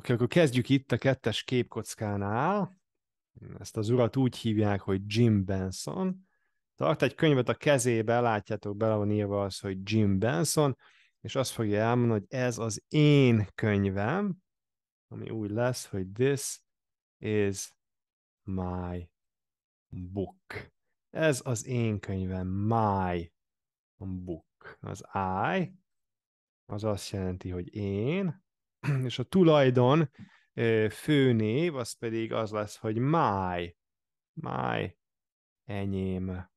Oké, akkor kezdjük itt a kettes képkockánál. Ezt az urat úgy hívják, hogy Jim Benson. Tart egy könyvet a kezébe, látjátok, bele van írva az, hogy Jim Benson, és azt fogja elmondani, hogy ez az én könyvem, ami úgy lesz, hogy this is my book. Ez az én könyvem, my book. Az I, az azt jelenti, hogy én, és a tulajdon főnév, az pedig az lesz, hogy máj. Máj. Enyém.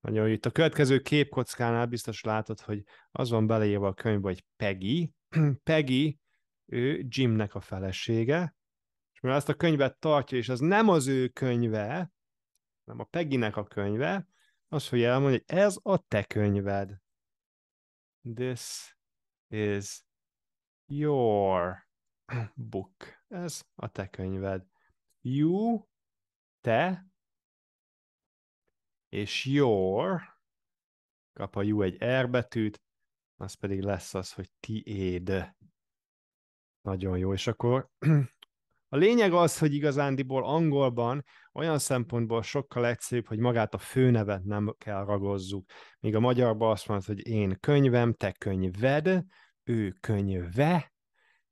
Nagyon itt a következő képkockánál biztos látod, hogy az van beleírva a könyvbe, hogy Peggy. Peggy, ő Jimnek a felesége, és mivel ezt a könyvet tartja, és az nem az ő könyve, nem a Peggynek a könyve, az fogja elmondani, hogy ez a te könyved. This is Your book. Ez a te könyved. You, te, és your, kap a you egy R betűt, az pedig lesz az, hogy tiéd. Nagyon jó, és akkor a lényeg az, hogy igazándiból angolban olyan szempontból sokkal egyszerűbb, hogy magát a főnevet nem kell ragozzuk. Míg a magyarban azt mondod, hogy én könyvem, te könyved, ő könyve,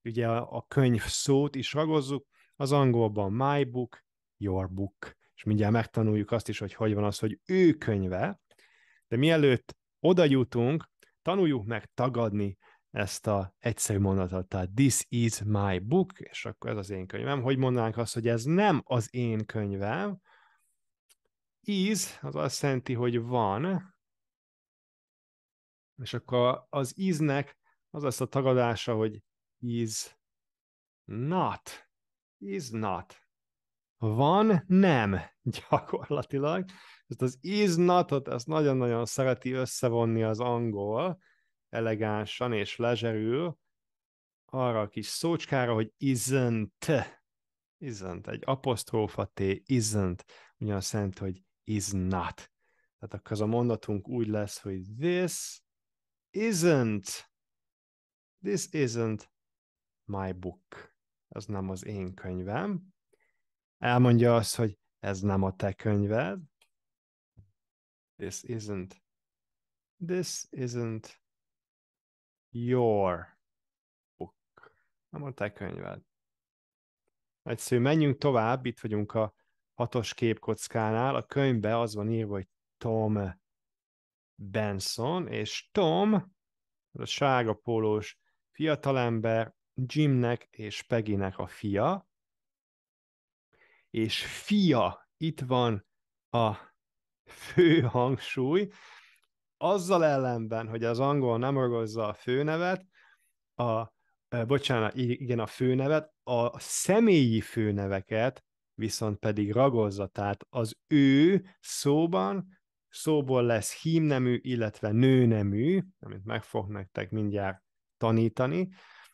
ugye a, a könyv szót is ragozzuk, az angolban my book, your book, és mindjárt megtanuljuk azt is, hogy hogy van az, hogy ő könyve, de mielőtt oda jutunk, tanuljuk meg tagadni ezt a egyszerű mondatot, tehát this is my book, és akkor ez az én könyvem. Hogy mondanánk azt, hogy ez nem az én könyvem? Is, az azt jelenti, hogy van, és akkor az íznek az lesz a tagadása, hogy is not, is not. Van, nem, gyakorlatilag. Ezt az is notot, ezt nagyon-nagyon szereti összevonni az angol, elegánsan és lezserül, arra a kis szócskára, hogy isn't, isn't, egy apostrófa T, isn't, ugyan szent, hogy is not. Tehát akkor az a mondatunk úgy lesz, hogy this isn't This isn't my book. Ez nem az én könyvem. Elmondja azt, hogy ez nem a te könyved. This isn't. This isn't your book. Nem a te könyved. Egyszerű, menjünk tovább, itt vagyunk a hatos képkockánál. A könyvbe az van írva, hogy Tom Benson, és Tom, a sárga pólós fiatalember, Jimnek és Peginek a fia, és fia, itt van a fő hangsúly, azzal ellenben, hogy az angol nem ragozza a főnevet, a, bocsánat, igen, a főnevet, a személyi főneveket viszont pedig ragozza, tehát az ő szóban, szóból lesz hímnemű, illetve nőnemű, amit meg fog nektek mindjárt tanítani.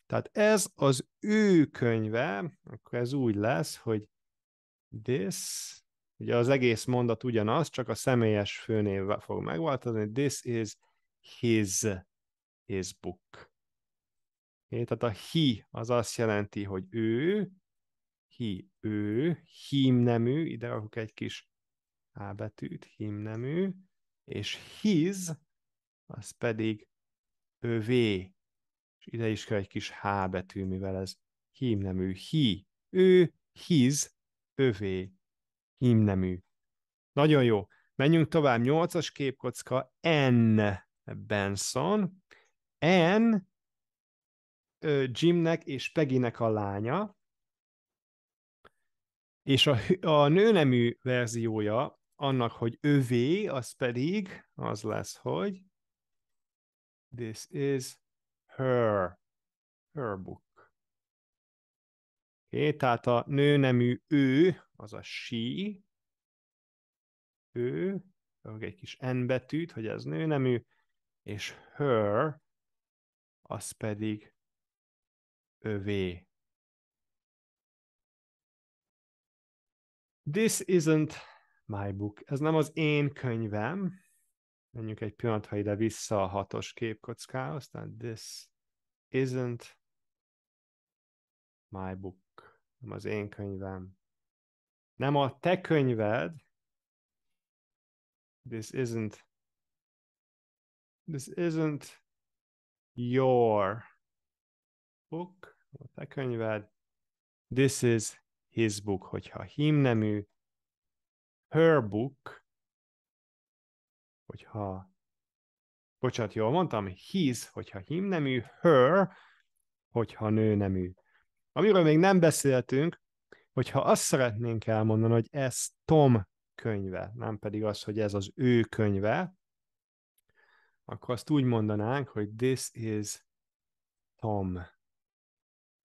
Tehát ez az ő könyve, akkor ez úgy lesz, hogy this, ugye az egész mondat ugyanaz, csak a személyes főnévvel fog megváltozni, this is his, his book. É, tehát a he az azt jelenti, hogy ő, hi, ő, hímnemű, ide rakok egy kis A betűt, hímnemű, és his, az pedig övé, és ide is kell egy kis H betű, mivel ez hímnemű. Hi, ő, his, övé, hímnemű. Nagyon jó. Menjünk tovább. Nyolcas képkocka N. Benson. N. Jimnek és Peggynek a lánya. És a, a nőnemű verziója annak, hogy övé, az pedig az lesz, hogy this is her, her book. Oké, okay, tehát a nőnemű ő, az a she, ő, egy kis n betűt, hogy ez nőnemű, és her, az pedig övé. This isn't my book. Ez nem az én könyvem. Menjünk egy pillanatra ide vissza a hatos képkockához, tehát this isn't my book, nem az én könyvem, nem a te könyved, this isn't, this isn't your book, a te könyved, this is his book, hogyha hímnemű, her book, hogyha bocsánat, jól mondtam, his, hogyha him nemű, her, hogyha nő nemű. Amiről még nem beszéltünk, hogyha azt szeretnénk elmondani, hogy ez Tom könyve, nem pedig az, hogy ez az ő könyve, akkor azt úgy mondanánk, hogy this is Tom.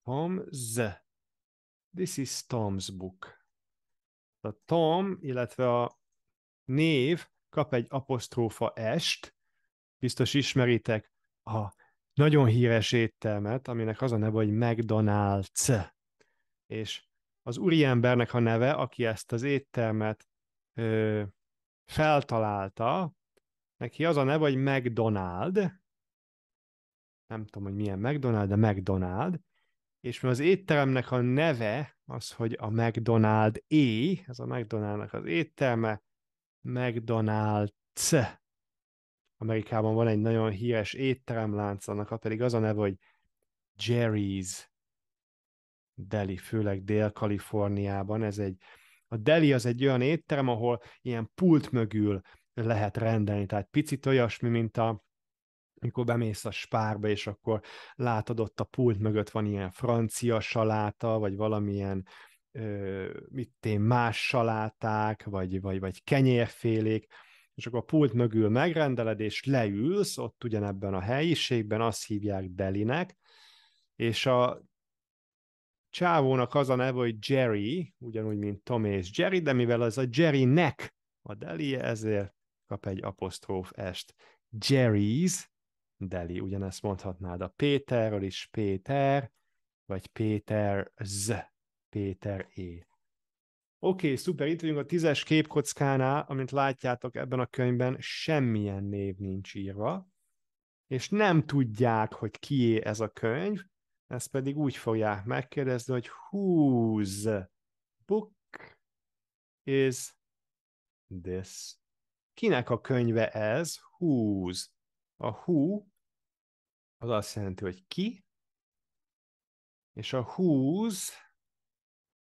Tom's. This is Tom's book. A Tom, illetve a név kap egy apostrófa est, biztos ismeritek a nagyon híres éttermet, aminek az a neve, hogy McDonald's. És az úriembernek a neve, aki ezt az éttermet ö, feltalálta, neki az a neve, hogy McDonald, nem tudom, hogy milyen McDonald, de McDonald, és mert az étteremnek a neve az, hogy a McDonald é, ez a McDonaldnak az étterme, McDonald's. Amerikában van egy nagyon híres étteremlánc, annak pedig az a neve, hogy Jerry's Deli, főleg Dél-Kaliforniában. Ez egy, a Deli az egy olyan étterem, ahol ilyen pult mögül lehet rendelni, tehát picit olyasmi, mint a mikor bemész a spárba, és akkor látod ott a pult mögött van ilyen francia saláta, vagy valamilyen mit én, más saláták, vagy, vagy, vagy kenyérfélék, és akkor a pult mögül megrendeled, és leülsz ott ugyanebben a helyiségben, azt hívják Delinek, és a csávónak az a neve, hogy Jerry, ugyanúgy, mint Tom és Jerry, de mivel az a Jerrynek a Deli, ezért kap egy apostróf est. Jerry's Deli, ugyanezt mondhatnád a Péterről is, Péter, vagy Péter-z, Péter É. E. Oké, okay, szuper, itt vagyunk a tízes képkockánál, amit látjátok ebben a könyvben, semmilyen név nincs írva, és nem tudják, hogy kié ez a könyv, ezt pedig úgy fogják megkérdezni, hogy whose book is this? Kinek a könyve ez? Whose? A who az azt jelenti, hogy ki, és a whose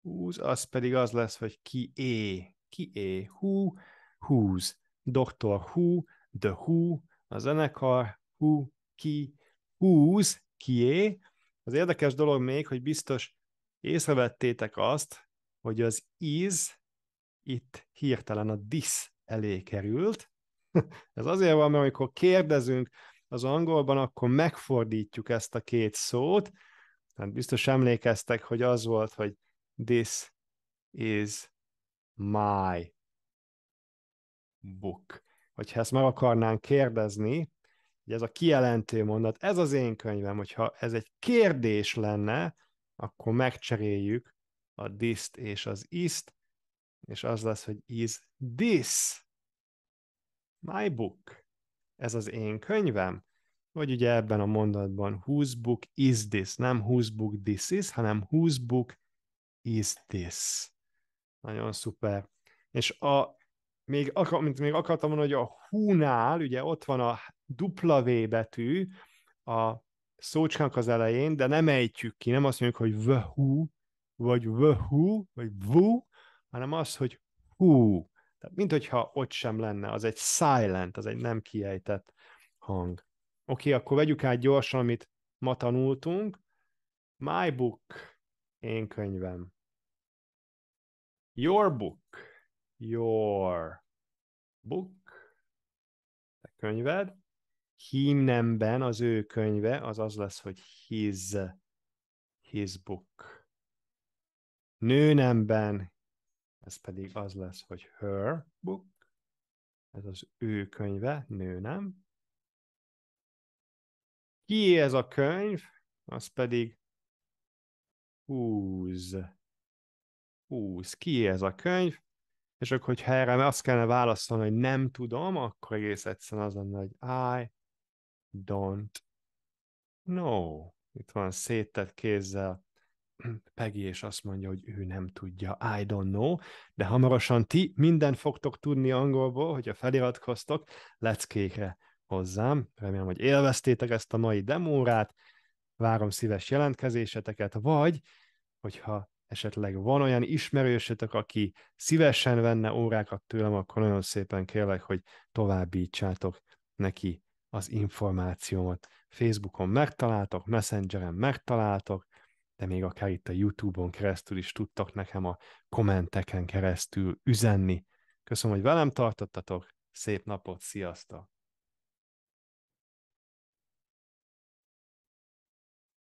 húz, az pedig az lesz, hogy ki é, ki é, hú, húz, doktor hú, the hú, a zenekar, hú, ki, húz, é. Az érdekes dolog még, hogy biztos észrevettétek azt, hogy az is itt hirtelen a dis elé került. Ez azért van, mert amikor kérdezünk az angolban, akkor megfordítjuk ezt a két szót. Hát biztos emlékeztek, hogy az volt, hogy This is my book. Hogyha ezt meg akarnánk kérdezni, hogy ez a kijelentő mondat, ez az én könyvem, hogyha ez egy kérdés lenne, akkor megcseréljük a this és az ist, és az lesz, hogy is this my book? Ez az én könyvem? Vagy ugye ebben a mondatban whose book is this? Nem whose book this is, hanem whose book is this? Nagyon szuper. És a, még, amit még akartam mondani, hogy a húnál, ugye ott van a V betű a szócskánk az elején, de nem ejtjük ki, nem azt mondjuk, hogy vhu, vagy vhu, vagy vu, hanem az, hogy hú. Tehát, mint hogyha ott sem lenne, az egy silent, az egy nem kiejtett hang. Oké, okay, akkor vegyük át gyorsan, amit ma tanultunk. My book, én könyvem. Your book. Your book. Te könyved. Hímnemben nemben az ő könyve, az az lesz, hogy his, his book. Nő nemben, ez pedig az lesz, hogy her book. Ez az ő könyve, nő nem. Ki ez a könyv? Az pedig whose ú, ki ez a könyv, és akkor, hogyha erre azt kellene válaszolni, hogy nem tudom, akkor egész egyszerűen az lenne, hogy I don't know. Itt van széttett kézzel Peggy, és azt mondja, hogy ő nem tudja, I don't know, de hamarosan ti mindent fogtok tudni angolból, hogyha feliratkoztok leckékre hozzám. Remélem, hogy élveztétek ezt a mai demórát, várom szíves jelentkezéseteket, vagy hogyha esetleg van olyan ismerősötök, aki szívesen venne órákat tőlem, akkor nagyon szépen kérlek, hogy továbbítsátok neki az információmat. Facebookon megtaláltok, Messengeren megtaláltok, de még akár itt a YouTube-on keresztül is tudtak nekem a kommenteken keresztül üzenni. Köszönöm, hogy velem tartottatok, szép napot, sziasztok!